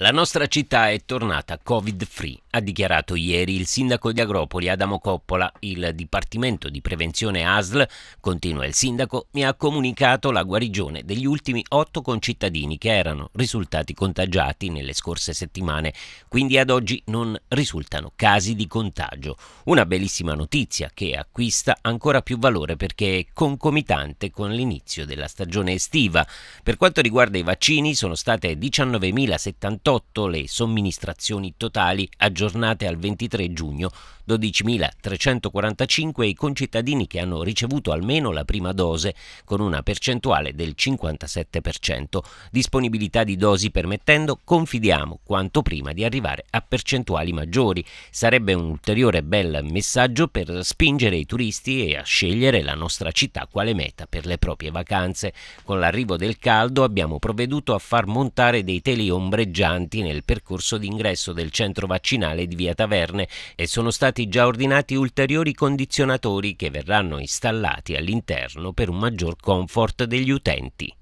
La nostra città è tornata Covid-free. Ha dichiarato ieri il sindaco di Agropoli Adamo Coppola. Il Dipartimento di Prevenzione ASL, continua il sindaco, mi ha comunicato la guarigione degli ultimi otto concittadini che erano risultati contagiati nelle scorse settimane, quindi ad oggi non risultano casi di contagio. Una bellissima notizia che acquista ancora più valore perché è concomitante con l'inizio della stagione estiva. Per quanto riguarda i vaccini sono state 19.078 le somministrazioni totali aggiornate aggiornate al 23 giugno 12.345 i concittadini che hanno ricevuto almeno la prima dose con una percentuale del 57%, disponibilità di dosi permettendo, confidiamo, quanto prima di arrivare a percentuali maggiori. Sarebbe un ulteriore bel messaggio per spingere i turisti e a scegliere la nostra città quale meta per le proprie vacanze. Con l'arrivo del caldo abbiamo provveduto a far montare dei teli ombreggianti nel percorso d'ingresso del centro vaccinale comunale di Via Taverne e sono stati già ordinati ulteriori condizionatori che verranno installati all'interno per un maggior comfort degli utenti.